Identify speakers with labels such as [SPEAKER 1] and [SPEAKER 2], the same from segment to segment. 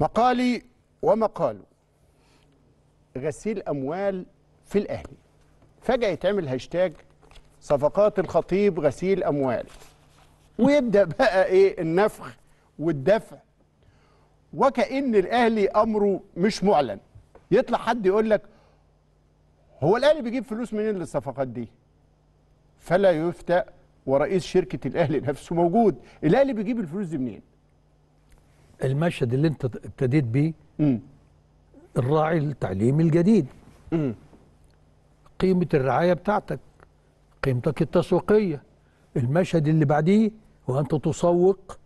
[SPEAKER 1] مقالي ومقاله غسيل أموال في الأهلي فجأة يتعمل هاشتاج صفقات الخطيب غسيل أموال ويبدأ بقى إيه النفخ والدفع وكأن الأهلي أمره مش معلن يطلع حد يقول لك هو الأهلي بيجيب فلوس منين للصفقات دي فلا يفتى ورئيس شركة الأهلي نفسه موجود
[SPEAKER 2] الأهلي بيجيب الفلوس دي منين المشهد اللي انت ابتديت بيه الراعي التعليمي الجديد م. قيمة الرعاية بتاعتك قيمتك التسويقية المشهد اللي بعديه وأنت تسوق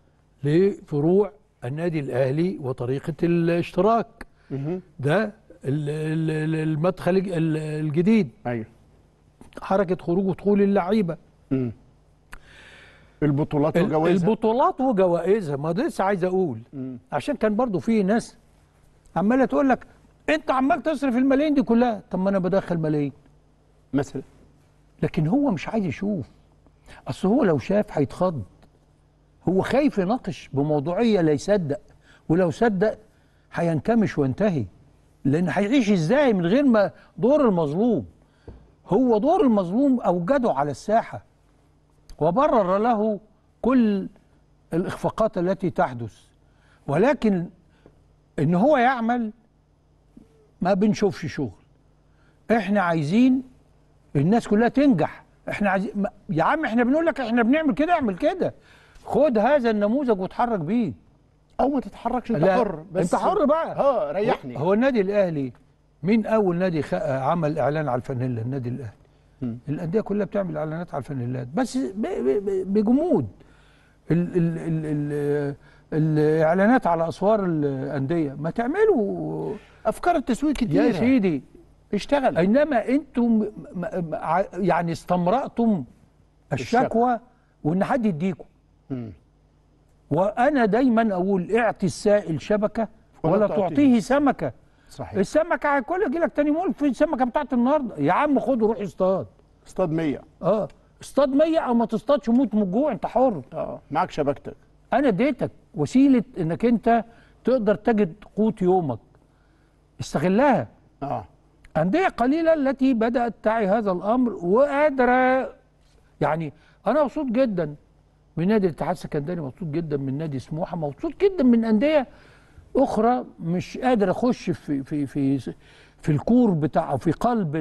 [SPEAKER 2] لفروع النادي الأهلي وطريقة الاشتراك م. ده المدخل الجديد أيوه. حركة خروج ودخول اللعيبة البطولات وجوائزها البطولات وجوائزها ما ده لسه عايز اقول م. عشان كان برضو في ناس عماله تقول لك انت عمال تصرف الملايين دي كلها طب ما انا بدخل ملايين مثلا لكن هو مش عايز يشوف اصل هو لو شاف هيتخض هو خايف يناقش بموضوعيه لا يصدق ولو صدق هينكمش وينتهي لان هيعيش ازاي من غير ما دور المظلوم هو دور المظلوم اوجده على الساحه وبرر له كل الإخفاقات التي تحدث ولكن إن هو يعمل ما بنشوفش شغل إحنا عايزين الناس كلها تنجح إحنا عايزين يا عم إحنا بنقول لك إحنا بنعمل كده اعمل كده خد هذا النموذج واتحرك بيه او ما تتحركش انت حر بس انت حر بقى اه ريحني هو النادي الاهلي مين اول نادي عمل اعلان على الفانيلا النادي الاهلي الانديه كلها بتعمل اعلانات على الفانيلات بس بجمود ال ال ال ال الاعلانات على اسوار الانديه ما تعملوا افكار التسويق كتير يا سيدي اشتغل انما انتم يعني استمرأتم الشكوى وان حد يديكم وانا دايما اقول اعطي السائل شبكه ولا تعطيه سمكه صحيح السمكه هياكلها لك تاني مول في السمكه بتاعت النهارده يا عم خد وروح اصطاد اصطاد 100 اه اصطاد 100 او ما تصطادش موت من الجوع انت حر اه معاك شبكتك انا اديتك وسيله انك انت تقدر تجد قوت يومك استغلها اه انديه قليله التي بدات تعي هذا الامر وقادره يعني انا مبسوط جدا من نادي الاتحاد السكندري مبسوط جدا من نادي سموحه مبسوط جدا من انديه اخرى مش قادر اخش في في في في الكور بتاع في قلب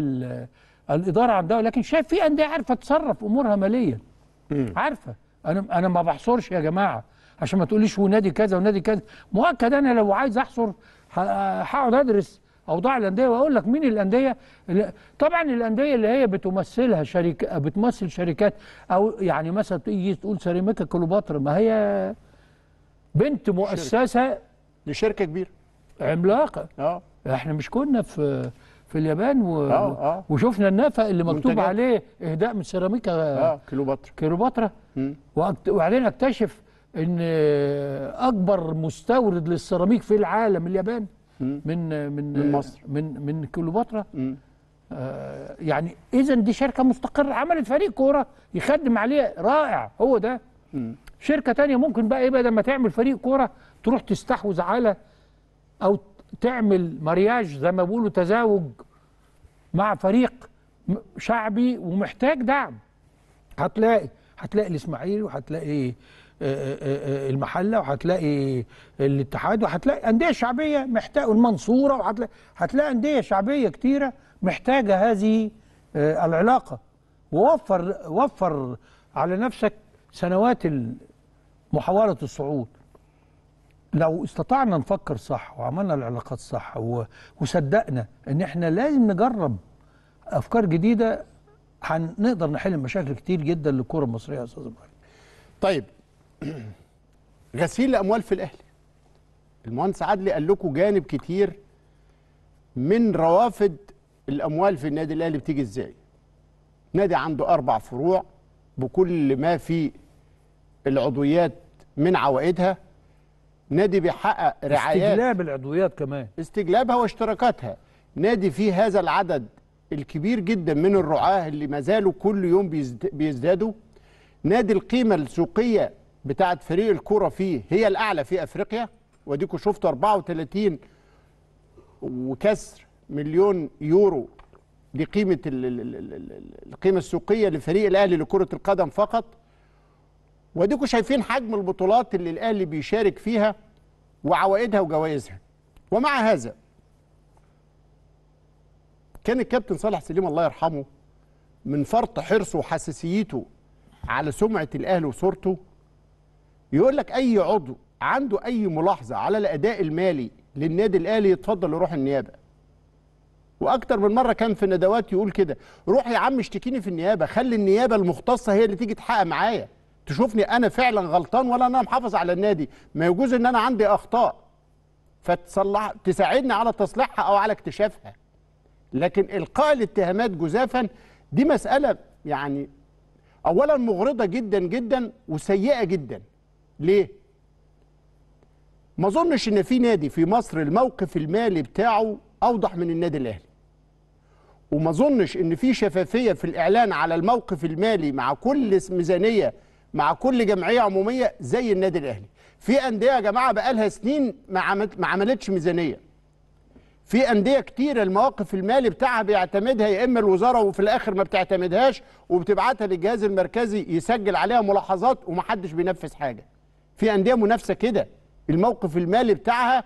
[SPEAKER 2] الاداره عندها لكن شايف في انديه عارفه تصرف امورها ماليا عارفه انا انا ما بحصرش يا جماعه عشان ما تقوليش ونادي كذا ونادي كذا مؤكد انا لو عايز احصر هقعد ادرس اوضاع الانديه واقول لك مين الانديه طبعا الانديه اللي هي بتمثلها شركه بتمثل شركات او يعني مثلا تيجي تقول سيراميكا كليوباترا ما هي بنت مؤسسه لشركه كبيره عملاقه اه احنا مش كنا في في اليابان و... آه آه. وشفنا النفق اللي مكتوب منتجات. عليه اهداء من سيراميكا آه, آه، كيلوباترا كيلوباترا وأكت... وبعدين اكتشف ان آه، اكبر مستورد للسيراميك في العالم اليابان آه، من من من مصر من من كيلوباترا آه يعني اذا دي شركه مستقره عملت فريق كوره يخدم عليه رائع هو ده شركه تانية ممكن بقى ايه بدل ما تعمل فريق كوره تروح تستحوذ على او تعمل مرياج زي ما بيقولوا تزاوج مع فريق شعبي ومحتاج دعم هتلاقي هتلاقي الاسماعيلي وهتلاقي آه، آه، آه، المحله وهتلاقي الاتحاد وهتلاقي انديه شعبيه محتاج المنصوره وهتلاقي هتلاقي انديه شعبيه كتيره محتاجه هذه العلاقه ووفر وفر على نفسك سنوات محاوله الصعود لو استطعنا نفكر صح وعملنا العلاقات صح وصدقنا ان احنا لازم نجرب افكار جديده هنقدر نحل مشاكل كتير جدا للكره المصريه يا استاذ ابراهيم. طيب
[SPEAKER 1] غسيل الاموال في الاهلي المهندس عدلي قال لكم جانب كتير من روافد الاموال في النادي الاهلي بتيجي ازاي؟ نادي عنده اربع فروع بكل ما في العضويات من عوائدها نادي بيحقق رعايات
[SPEAKER 2] استجلاب العضويات كمان
[SPEAKER 1] استجلابها واشتراكاتها نادي فيه هذا العدد الكبير جدا من الرعاه اللي ما زالوا كل يوم بيزدادوا نادي القيمه السوقيه بتاعه فريق الكره فيه هي الاعلى في افريقيا واديكوا شفتوا 34 وكسر مليون يورو لقيمه القيمه السوقيه لفريق الاهلي لكره القدم فقط واديكم شايفين حجم البطولات اللي الاهلي بيشارك فيها وعوائدها وجوائزها ومع هذا كان الكابتن صالح سليم الله يرحمه من فرط حرصه وحساسيته على سمعه الاهلي وصورته يقول لك اي عضو عنده اي ملاحظه على الاداء المالي للنادي الاهلي يتفضل يروح النيابه واكتر من مره كان في ندوات يقول كده روح يا عم اشتكيني في النيابه خلي النيابه المختصه هي اللي تيجي تحقق معايا تشوفني انا فعلا غلطان ولا انا محافظ على النادي ما يجوز ان انا عندي اخطاء فتصلح تساعدني على تصليحها او على اكتشافها لكن القاء الاتهامات جزافا دي مساله يعني اولا مغرضه جدا جدا وسيئه جدا ليه ما اظنش ان في نادي في مصر الموقف المالي بتاعه اوضح من النادي الاهلي وما اظنش ان في شفافيه في الاعلان على الموقف المالي مع كل ميزانيه مع كل جمعيه عموميه زي النادي الاهلي في انديه يا جماعه بقالها سنين ما ما عملتش ميزانيه في انديه كتير المواقف المالي بتاعها بيعتمدها يا اما الوزاره وفي الاخر ما بتعتمدهاش وبتبعتها للجهاز المركزي يسجل عليها ملاحظات ومحدش بينفذ حاجه في انديه منافسه كده الموقف المالي بتاعها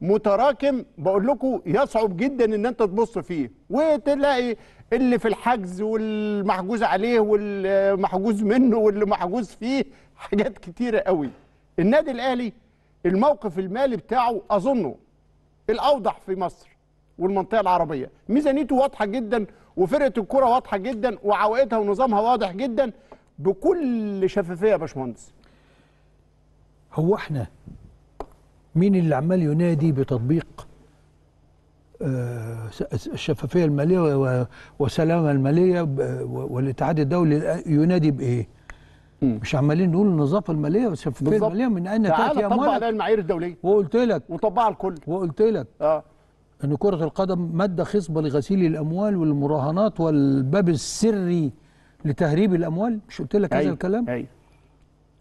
[SPEAKER 1] متراكم بقول لكم يصعب جدا ان انت تبص فيه وتلاقي اللي في الحجز والمحجوز عليه والمحجوز منه واللي محجوز فيه حاجات كتيره قوي النادي الاهلي الموقف المالي بتاعه اظنه الاوضح في مصر والمنطقه العربيه ميزانيته واضحه جدا وفرقه الكره واضحه جدا وعوائدها ونظامها واضح جدا بكل شفافيه يا باشمهندس
[SPEAKER 2] هو احنا مين اللي عمال ينادي بتطبيق آه، الشفافية المالية وسلامة المالية والاتحاد الدولي آه، ينادي بإيه؟ مش عمالين نقول النظافه الماليه والشفافيه الماليه من اين تاتي مولانا؟ طبق عليها المعايير الدوليه وقلت لك وطبقها على الكل وقلت لك اه ان كره القدم ماده خصبه لغسيل الاموال والمراهنات والباب السري لتهريب الاموال مش قلت لك هذا أيوه. الكلام؟ ايوه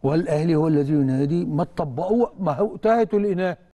[SPEAKER 2] والاهلي هو الذي ينادي ما تطبقوا ما هو انتهت الاناث